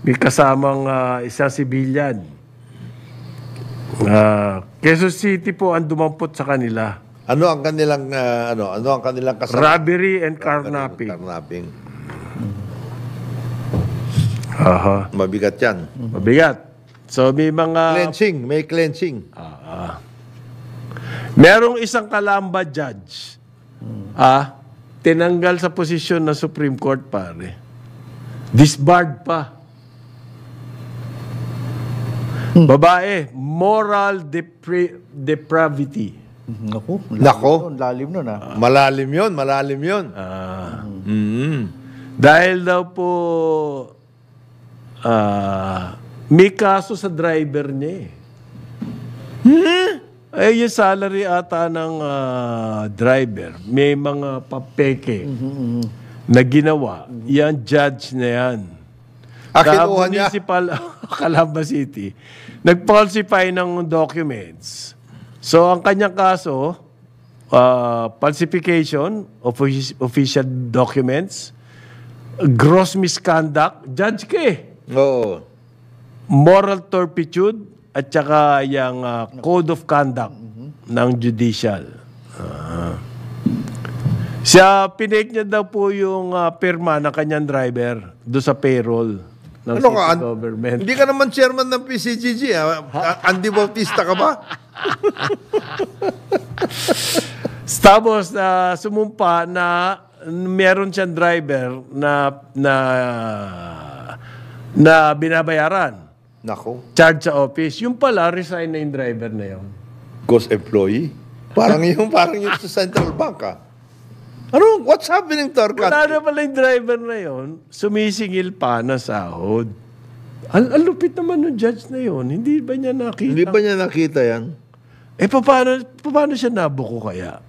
May kasamang uh, ah, isang civilian. Uh, Quezon City po ang dumampot sa kanila. Ano ang kanilang uh, ano ano ang kanilang kasama? Robbery and carnapping. Carnapping. Aha. Mabigat 'yan. Mabigat. So may mga cleansing, may cleansing. Ah. Uh-huh. Merong isang kalamba judge. Ah tinanggal sa posisyon ng Supreme Court, pare. Disbarred pa. Hmm. Babae, moral depra- depravity. Hmm, naku, lalim Nako. Nun, lalim nun ah. Malalim yun, malalim yun. Ah. Hmm. Mm-hmm. Dahil daw po, ah, may kaso sa driver niya eh. Hmm? Eh, yung salary ata ng ah, driver, may mga papeke na ginawa. Yan, judge na yan. Ah, niya? municipal Calamba City, nag-falsify ng documents. So, ang kanyang kaso, ah, falsification of official documents, gross misconduct, judge ka eh. Oo. Moral turpitude, at saka yung uh, code of conduct mm-hmm. ng judicial. Uh, siya, pinake niya daw po yung uh, pirma ng kanyang driver do sa payroll ng ano city ka, government. Hindi ka naman chairman ng PCGG. Ha? ha? Andy Bautista ka ba? Tapos, uh, sumumpa na meron siyang driver na na na binabayaran. Nako. Charge sa office. Yung pala, resign na yung driver na yun. Ghost employee? Parang yung, parang yung sa Central Bank, ah. Ano? What's happening to our country? Wala na pala yung driver na yon, sumisingil pa na sahod. Ang, ang lupit naman ng judge na yon. Hindi ba niya nakita? Hindi ba niya nakita yan? Eh, paano, paano siya nabuko kaya?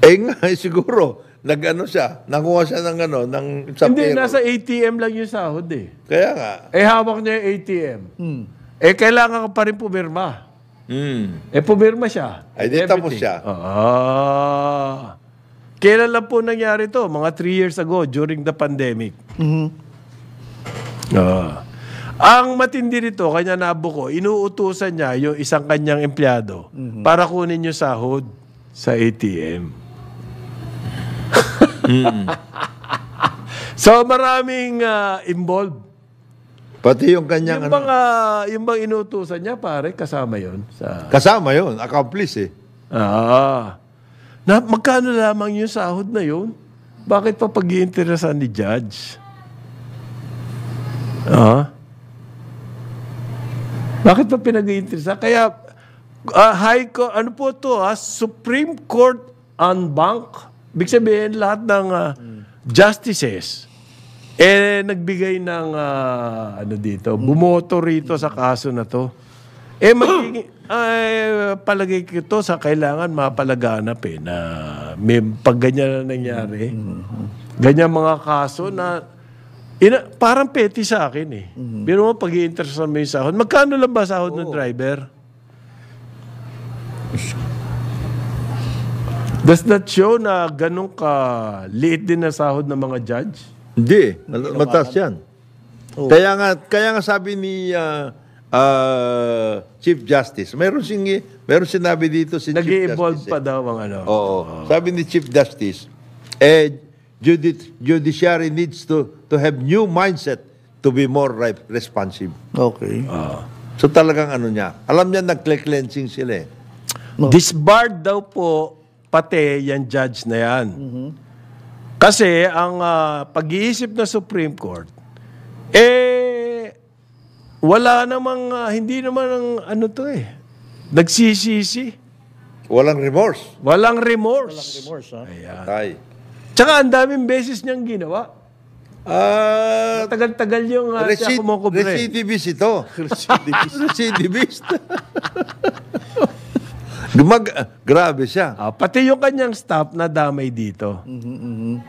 Eh nga, eh, siguro nag-ano siya, nakuha siya ng ano, ng sa Hindi, nasa ATM lang yung sahod eh. Kaya nga. Eh hawak niya yung ATM. Hmm. Eh kailangan ka pa rin pumirma. Hmm. Eh pumirma siya. Ay, di tapos siya. Ah. Kailan lang po nangyari to? Mga 3 years ago during the pandemic. Mm-hmm. Ah. Ang matindi nito, kanya nabo inuutusan niya yung isang kanyang empleyado mm-hmm. para kunin yung sahod sa ATM. Mm. so maraming uh, involved. Pati yung kanyang... Yung ano. mga, ano, yung mga inutusan niya, pare, kasama yon sa... Kasama yon accomplice eh. Ah. Na, magkano lamang yung sahod na yon? Bakit pa pag ni judge? Ah. Bakit pa pinag Kaya, uh, high court, ano po to ha? Ah, Supreme Court on Bank Big sabihin, lahat ng uh, justices, eh, nagbigay ng, uh, ano dito, bumoto rito sa kaso na to. Eh, magiging, ay, palagay ko sa kailangan mapalaganap eh, na may, pag ganyan na nangyari, ganyan mga kaso na, ina, parang petty sa akin eh. Pero mo, pag i sa mo yung sahod, magkano lang ba sahod ng driver? Does that show na ganun ka liit din na sahod ng mga judge? Hindi. mataas yan. Oh. Kaya nga kaya nga sabi ni uh, uh, Chief Justice, meron sing meron sinabi dito si Nag Chief Justice. Nag-evolve eh. pa eh. daw ang ano. Oo. Oh. Sabi ni Chief Justice, eh judi- judiciary needs to to have new mindset to be more re- responsive. Okay. Uh. So talagang ano niya. Alam niya nag-cleansing sila eh. No. Disbarred daw po pati yan judge na yan. Mm-hmm. Kasi ang uh, pag-iisip ng Supreme Court, eh, wala namang, uh, hindi naman ang ano to eh, nagsisisi. Walang remorse. Walang remorse. Walang remorse, ha? Ayan. Atay. Tsaka ang daming beses niyang ginawa. Uh, ah, Tagal-tagal yung uh, recid- siya kumukubre. Recidivist ito. Recidivist. Recidivist. Gumag ah, grabe siya. Ah, pati yung kanyang staff na damay dito.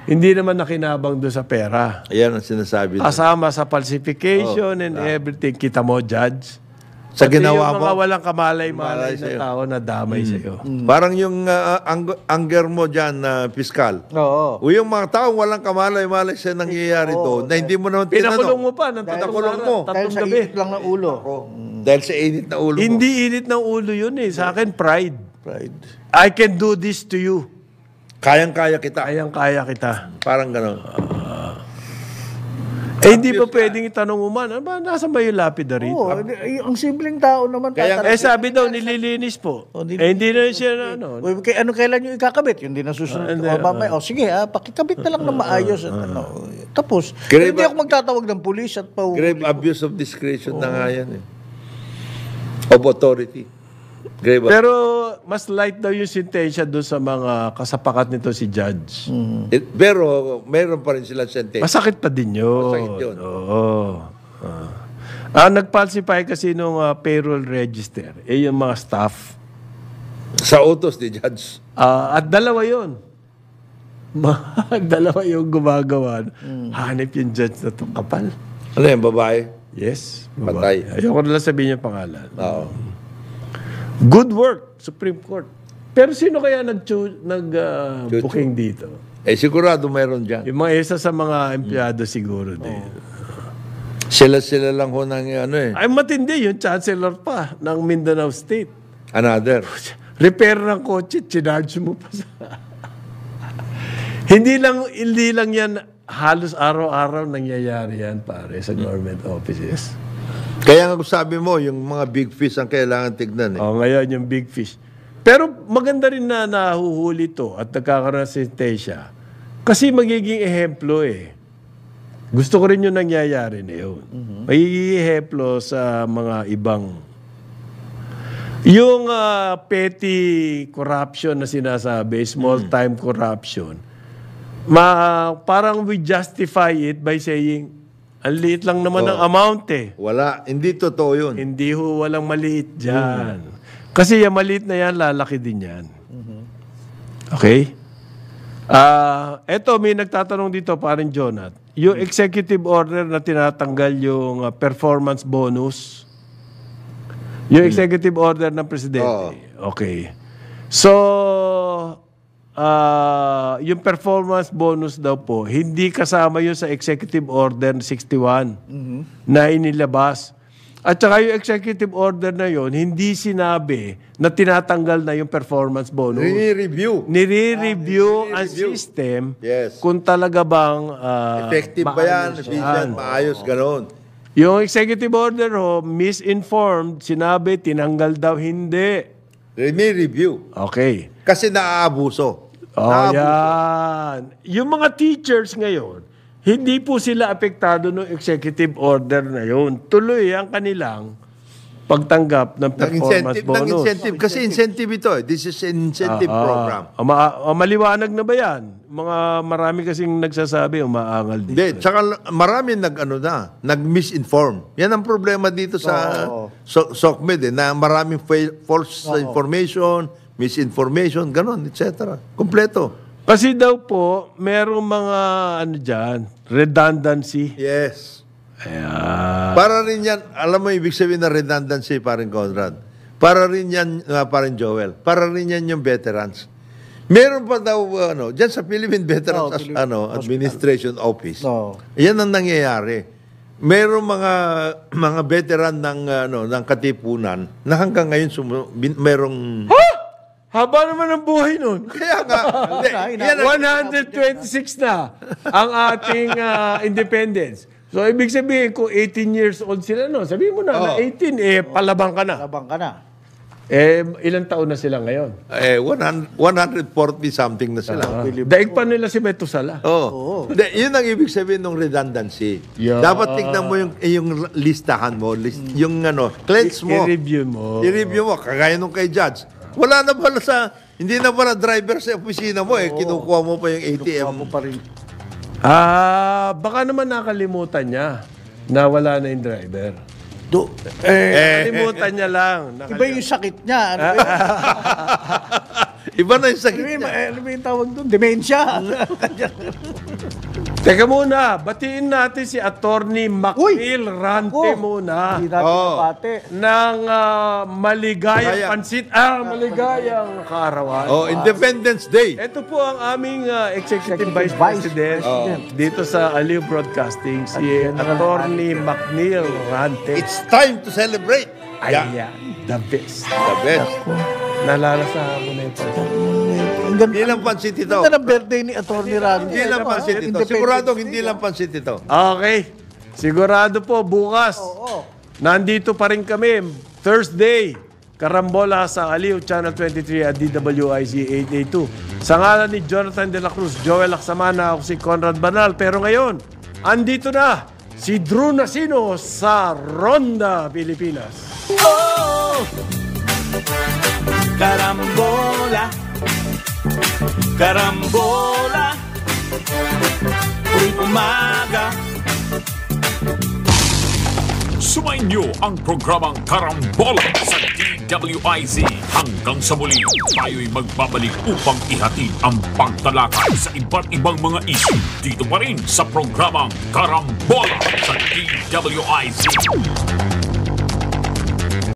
Hindi naman nakinabang doon sa pera. Ayan ang sinasabi. na- Kasama sa falsification oh, and everything. Kita mo, judge sa Pati ginawa yung mga walang kamalay-malay na tao na damay sa hmm. sa'yo. Hmm. Parang yung ah, anger mo dyan na piskal. Oo. O yung mga tao walang kamalay-malay sa nangyayari to, na hindi mo naman Pinakulong tinanong. mo pa ng tatlong, mo. araw, Dahil sa gabi. init lang ng ulo. Dahil sa init na ulo mo. Hindi init ng ulo yun eh. Sa akin, pride. Pride. I can do this to you. Kayang-kaya kita. Kayang-kaya kita. Parang gano'n. Ah. Eh, hindi ba pwedeng itanong mo man? Ano ba, nasa ba yung lapidary? Oo, oh, ang simpleng tao naman. Kaya, eh, sabi daw, nililinis po. Oh, nililinis. Eh, hindi na siya na, ano. Uy, kay, ano kailan yung ikakabit? Yung di na susunod. Uh, ah, uh, oh, mamay, oh, sige ha, ah, pakikabit na lang na maayos. At, ano, tapos, grave, hindi ako magtatawag ng pulis at pa Grave abuse of discretion oh. na nga yan eh. Of authority. Grave Pero mas light daw yung sentensya doon sa mga kasapakat nito si judge. Mm. It, eh, pero meron pa rin sila sentensya. Masakit pa din yun. Masakit yun. Oo. Ah, ah nag-falsify kasi nung uh, payroll register. Eh, yung mga staff. Sa utos ni judge. Ah, at dalawa yun. dalawa yung gumagawa. Mm. Hanip yung judge na to. Kapal. Ano yung babae? Yes. Babae. Patay. Ayoko nalang sabihin yung pangalan. Oo. Good work, Supreme Court. Pero sino kaya nag-booking nag, uh, dito? Eh, sigurado meron dyan. Yung mga isa sa mga empleyado hmm. siguro din. Oh. Sila-sila lang ho ng ano eh. Ay matindi yung chancellor pa ng Mindanao State. Another. Repair ng kotse, chinarge mo pa sa... hindi lang, hindi lang yan halos araw-araw nangyayari yan, pare, sa government offices. Kaya nga sabi mo, yung mga big fish ang kailangan tignan. Eh. Oh, ngayon yung big fish. Pero maganda rin na nahuhuli to at nagkakaroon si sentensya. Kasi magiging ehemplo eh. Gusto ko rin yung nangyayari na yun. Mm-hmm. Magiging ehemplo sa mga ibang... Yung uh, petty corruption na sinasabi, small-time mhm. mm-hmm. corruption, ma parang we justify it by saying, ang liit lang naman oh. ng amount eh. Wala. Hindi totoo yun. Hindi ho, walang maliit dyan. Mm. Kasi yung maliit na yan, lalaki din yan. Mm-hmm. Okay? Ah, uh, eto may nagtatanong dito parin Jonat. Yung executive order na tinatanggal yung uh, performance bonus. Yung hmm. executive order ng presidente. Oh. Okay. So uh, yung performance bonus daw po, hindi kasama yun sa Executive Order 61 mm-hmm. na inilabas. At saka yung executive order na yon hindi sinabi na tinatanggal na yung performance bonus. Nire-review. Nire-review ah, ang system yes. kung talaga bang uh, Effective ba yan? Vision, maayos, ganon. Yung executive order ho, misinformed, sinabi, tinanggal daw, hindi. Nire-review. Okay. Kasi naaabuso. Oh, naaabuso. yan. Yung mga teachers ngayon, hindi po sila apektado ng executive order na yun. Tuloy ang kanilang pagtanggap ng performance ng incentive, bonus. Ng incentive. Kasi incentive ito. Eh. This is an incentive ah, ah, program. Ah, ma ah, maliwanag na ba yan? Mga marami kasing nagsasabi, umaangal dito. Hindi. Tsaka marami nag, ano na, nag-misinform. Yan ang problema dito sa oh. so, SOCMED. Eh, na maraming false oh. information, misinformation, ganun, etc. Kompleto. Kasi daw po, merong mga ano dyan, redundancy. Yes. Ayan. Para rin yan, alam mo ibig sabihin na redundancy, parin Conrad. Para rin yan, uh, parin Joel. Para rin yan yung veterans. Meron pa daw, ano, dyan sa Philippine Veterans oh, as, Philippine ano, Administration Hospital. Office. No. Yan ang nangyayari. Merong mga mga veteran ng ano ng Katipunan na hanggang ngayon sumu- merong huh? Haba naman ang buhay nun. Kaya nga. 126 na ang ating ah, independence. So, ibig sabihin, kung 18 years old sila no, Sabi mo na, na 18, eh, palabang ka na. Labang ka na. Eh, ilang taon na sila ngayon? Eh, 100 140 something na sila. Ah, Daig pa nila si Beto Sala. Oh. De, yun ang ibig sabihin ng redundancy. Yeah. Dapat tignan mo yung yung listahan mo, list, yung ano, cleanse mo. I-review mo. I-review mo kagaya nung kay Judge. Wala na pala sa, hindi na pala driver sa opisina mo eh. Kinukuha mo pa yung ATM. Kinukuha mo pa rin. Ah, baka naman nakalimutan niya na wala na yung driver. Do, eh, eh. Nakalimutan niya lang. Iba yung sakit niya. Ano ba Iba na yung sakit ano niya. yung- eh, ano ba yung tawag doon? Dementia. Teka muna, batiin natin si Attorney Macmil Rante Ako. Oh! muna Hindi natin Oo. Oh. napate. ng ah, maligayang Kaya. pansit, ah, maligayang karawan. Oh, Independence Day. Ito po ang aming ah, Executive, Executive Vice Vice President, President. dito sa Aliw Broadcasting, si Attorney Macmil Rante. It's time to celebrate. Ayan, the best. The best. Nalalasahan ko na yung pansit ganda. Hindi lang pansit ito. Ganda ng birthday ni Atty. Randy. Hindi lang diba? pansit ito. Sigurado hindi lang pansit ito. Okay. Sigurado po, bukas. Oo. Nandito pa rin kami. Thursday. Karambola sa Aliw, Channel 23 at DWIC 882. Sa ngalan ni Jonathan De La Cruz, Joel Aksamana, ako si Conrad Banal. Pero ngayon, andito na si Drew Nasino sa Ronda, Pilipinas. Oh! Karambola Karambola Tuwing umaga Sumainyo ang programang Karambola sa DWIZ Hanggang sa muli, tayo'y magbabalik upang ihatid ang pagtalakay sa iba't ibang mga isyu dito pa rin sa programang Karambola sa DWIZ.